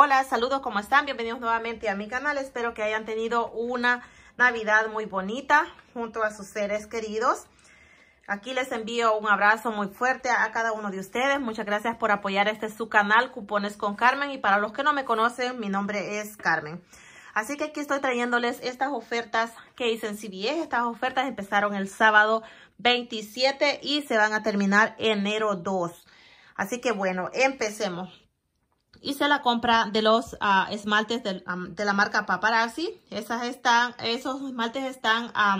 Hola, saludos, ¿cómo están? Bienvenidos nuevamente a mi canal. Espero que hayan tenido una Navidad muy bonita junto a sus seres queridos. Aquí les envío un abrazo muy fuerte a cada uno de ustedes. Muchas gracias por apoyar este su canal, Cupones con Carmen. Y para los que no me conocen, mi nombre es Carmen. Así que aquí estoy trayéndoles estas ofertas que hice en CBS. Estas ofertas empezaron el sábado 27 y se van a terminar enero 2. Así que bueno, empecemos hice la compra de los ah, esmaltes de la marca Paparazzi. Esas están, esos esmaltes están, a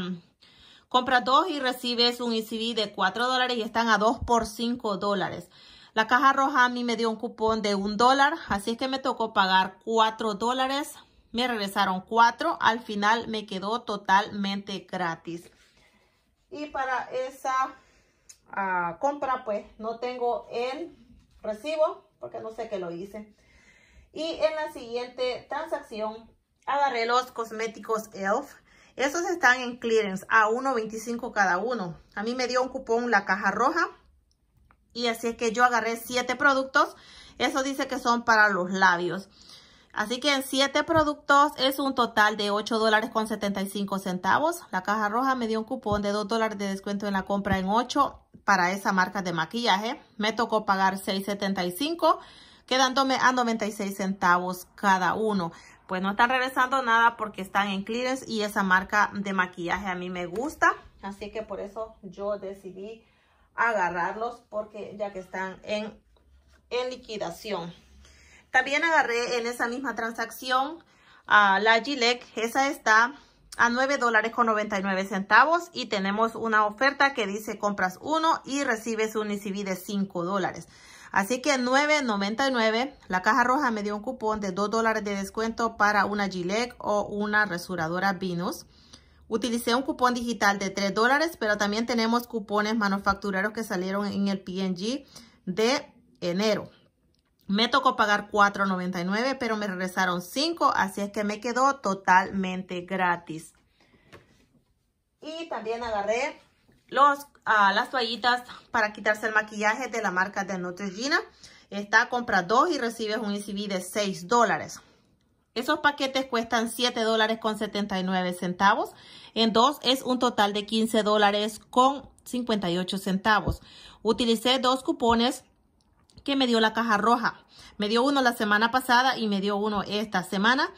compra dos y recibes un ICB e de 4 dólares y están a 2 por 5 dólares. La caja roja a mí me dio un cupón de 1 dólar, así es que me tocó pagar 4 dólares. Me regresaron 4, al final me quedó totalmente gratis. Y para esa ah, compra pues no tengo el recibo, porque no sé qué lo hice. Y en la siguiente transacción agarré los cosméticos ELF. Esos están en clearance a 1.25 cada uno. A mí me dio un cupón la caja roja. Y así es que yo agarré 7 productos. Eso dice que son para los labios. Así que en 7 productos es un total de $8.75. dólares centavos. La caja roja me dio un cupón de 2 dólares de descuento en la compra en 8 para esa marca de maquillaje. Me tocó pagar $6.75, quedándome a 96 centavos cada uno. Pues no están regresando nada porque están en clearance y esa marca de maquillaje a mí me gusta. Así que por eso yo decidí agarrarlos porque ya que están en, liquidación. También agarré en esa misma transacción a la Gillette. Esa está a 9 dólares con 99 centavos y tenemos una oferta que dice compras uno y recibes un ICB e de 5 dólares. Así que 9.99, la caja roja me dio un cupón de 2 dólares de descuento para una Gillette o una resuradora Venus. Utilicé un cupón digital de 3 dólares, pero también tenemos cupones manufactureros que salieron en el P&G de enero. Me tocó pagar $4.99, pero me regresaron 5, así es que me quedó totalmente gratis. Y también agarré los, ah, las toallitas para quitarse el maquillaje de la marca de Neutrogena. Está compra dos y recibes un ICB e de 6 dólares. Esos paquetes cuestan $7.79. dólares con centavos. En dos es un total de $15.58. dólares con centavos. Utilicé dos cupones que me dio la caja roja. Me dio uno la semana pasada y me dio uno esta semana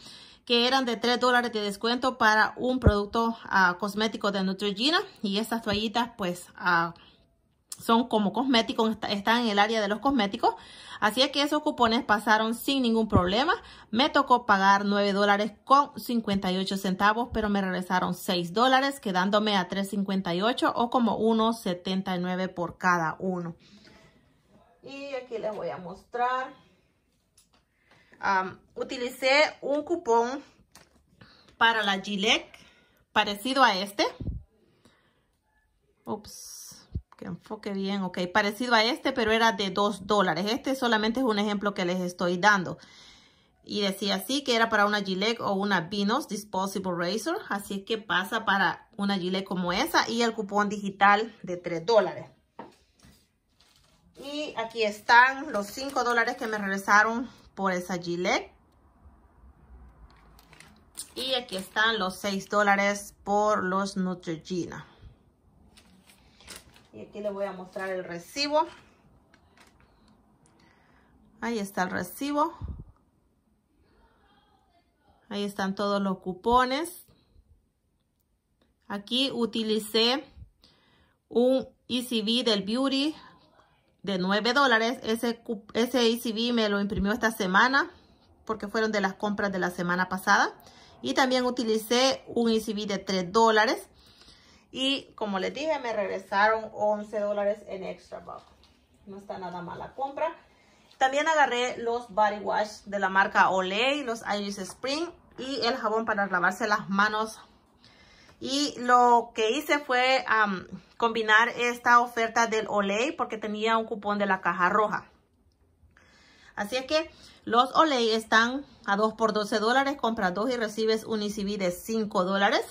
que eran de 3 dólares de descuento para un producto ah, cosmético de Neutrogena y esas toallitas pues ah, son como cosméticos, están en el área de los cosméticos. Así es que esos cupones pasaron sin ningún problema. Me tocó pagar 9 dólares con 58 centavos, pero me regresaron 6 dólares, quedándome a 3.58 o como 1.79 por cada uno. Y aquí les voy a mostrar. utilicé un cupón para la Gillette, parecido a este. Ups, que enfoque bien, ok, parecido a este, pero era de 2 dólares. Este solamente es un ejemplo que les estoy dando. Y decía así que era para una Gillette o una Vinos Disposable Razor. Así que pasa para una Gillette como esa y el cupón digital de 3 dólares. Y aquí están los 5 dólares que me regresaron por esa Gillette. Y aquí están los 6 dólares por los Nutrigena. Y aquí les voy a mostrar el recibo. Ahí está el recibo. Ahí están todos los cupones. Aquí utilicé un ECB del Beauty de 9 dólares. Ese, ese me lo imprimió esta semana porque fueron de las compras de la semana pasada. Y también utilicé un ACB de 3 dólares. Y como les dije, me regresaron 11 dólares en extra buck. No está nada mala compra. También agarré los body wash de la marca Olay, los Iris Spring y el jabón para lavarse las manos y lo que hice fue combinar esta oferta del Olay porque tenía un cupón de la caja roja. Así es que los Olay están a 2 por 12 dólares. Compras 2 y recibes un ECB de 5 dólares.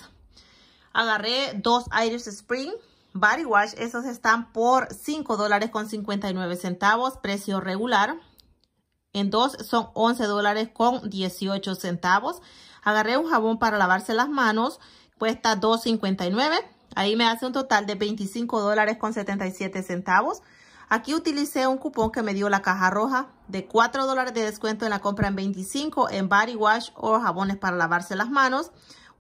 Agarré dos Iris Spring Body Wash. Esos están por 5 dólares con 59 centavos. Precio regular. En dos son 11 dólares con 18 centavos. Agarré un jabón para lavarse las manos cuesta 2.59. Ahí me hace un total de $25.77. con centavos. Aquí utilicé un cupón que me dio la caja roja de 4 de descuento en la compra en 25 en body wash o jabones para lavarse las manos.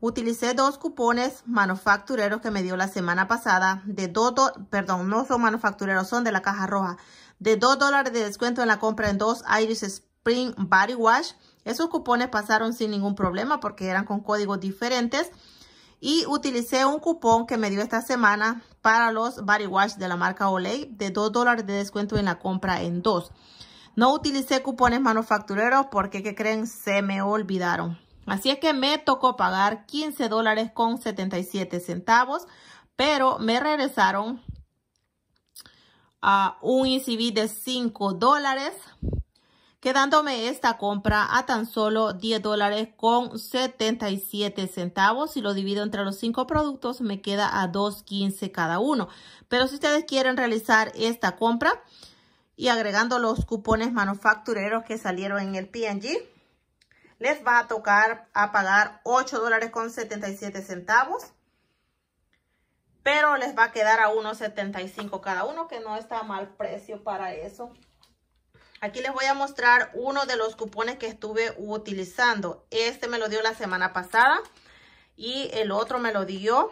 Utilicé dos cupones manufactureros que me dio la semana pasada de 2, perdón, no son manufactureros, son de la caja roja, de 2 dólares de descuento en la compra en dos Iris Spring Body Wash. Esos cupones pasaron sin ningún problema porque eran con códigos diferentes. Y utilicé un cupón que me dio esta semana para los body wash de la marca Olay de 2 dólares de descuento en la compra en dos. No utilicé cupones manufactureros porque, ¿qué creen? Se me olvidaron. Así es que me tocó pagar 15 dólares con 77 centavos, pero me regresaron a un ECB de 5 dólares quedándome esta compra a tan solo 10 dólares con 77 centavos. Si lo divido entre los cinco productos, me queda a 2.15 cada uno. Pero si ustedes quieren realizar esta compra y agregando los cupones manufactureros que salieron en el png les va a tocar a pagar 8 con 77 centavos pero les va a quedar a 1.75 cada uno, que no está mal precio para eso. Aquí les voy a mostrar uno de los cupones que estuve utilizando. Este me lo dio la semana pasada y el otro me lo dio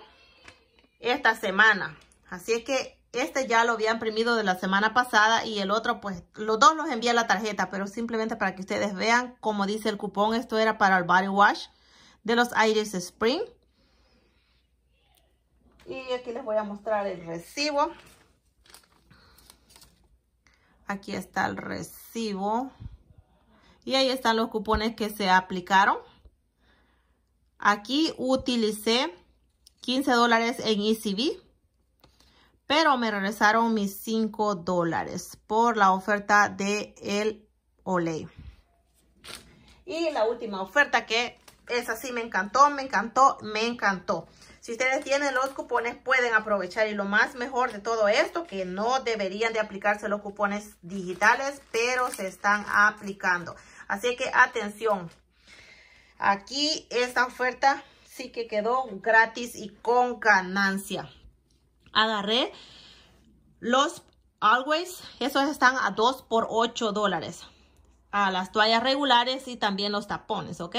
esta semana. Así es que este ya lo había imprimido de la semana pasada y el otro, pues, los dos los envié a la tarjeta, pero simplemente para que ustedes vean, cómo dice el cupón, esto era para el body wash de los Iris Spring. Y aquí les voy a mostrar el recibo. Aquí está el recibo. Y ahí están los cupones que se aplicaron. Aquí utilicé 15 dólares en ECB. Pero me regresaron mis 5 dólares por la oferta de el Olay. Y la última oferta que es así, me encantó, me encantó, me encantó. Si ustedes tienen los cupones, pueden aprovechar. Y lo más mejor de todo esto, que no deberían de aplicarse los cupones digitales, pero se están aplicando. Así que atención. Aquí esta oferta sí que quedó gratis y con ganancia. Agarré los Always. Esos están a 2 por 8 dólares. A las toallas regulares y también los tapones, ¿ok?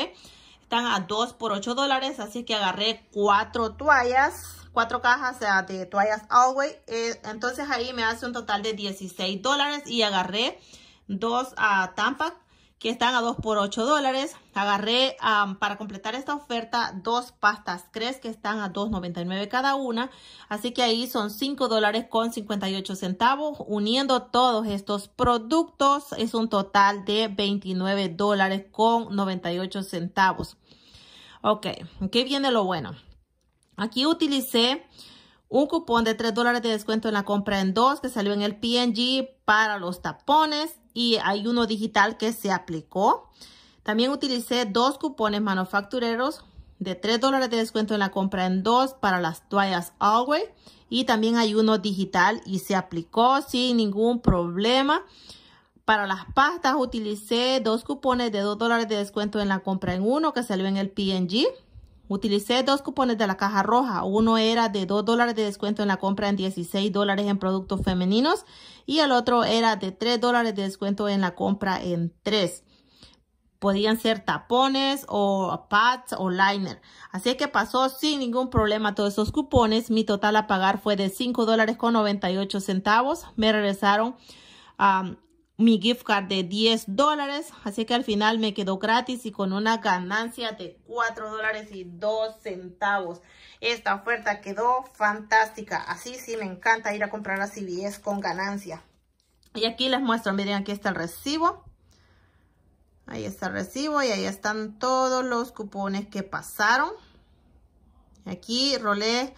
Están a 2 por 8 dólares, así que agarré 4 toallas, 4 cajas de toallas Always. Eh, entonces ahí me hace un total de 16 dólares y agarré 2 a Tampa que están a 2 por 8 dólares. Agarré para completar esta oferta dos pastas crees que están a 2.99 cada una. Así que ahí son cinco dólares con 58 centavos. Uniendo todos estos productos es un total de 29 dólares con 98 centavos. Ok, qué viene lo bueno. Aquí utilicé un cupón de 3 dólares de descuento en la compra en dos que salió en el PNG para los tapones y hay uno digital que se aplicó. También utilicé dos cupones manufactureros de 3 dólares de descuento en la compra en dos para las toallas Alway. y también hay uno digital y se aplicó sin ningún problema. Para las pastas utilicé dos cupones de 2 dólares de descuento en la compra en uno que salió en el PNG. Utilicé dos cupones de la caja roja. Uno era de 2 dólares de descuento en la compra en 16 dólares en productos femeninos y el otro era de 3 dólares de descuento en la compra en 3. Podían ser tapones o pads o liner. Así que pasó sin ningún problema todos esos cupones. Mi total a pagar fue de 5 dólares con 98 centavos. Me regresaron mi gift card de 10 dólares. Así que al final me quedó gratis y con una ganancia de 4 dólares y 2 centavos. Esta oferta quedó fantástica. Así sí me encanta ir a comprar a CVS con ganancia. Y aquí les muestro, miren aquí está el recibo. Ahí está el recibo y ahí están todos los cupones que pasaron. Aquí rolé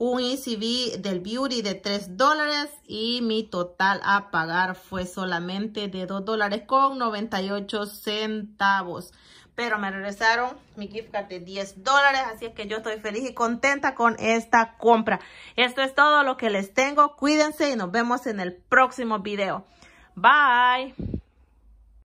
un ECB del Beauty de 3 dólares y mi total a pagar fue solamente de 2 dólares con 98 centavos. Pero me regresaron mi gift card de 10 dólares, así es que yo estoy feliz y contenta con esta compra. Esto es todo lo que les tengo. Cuídense y nos vemos en el próximo video. Bye.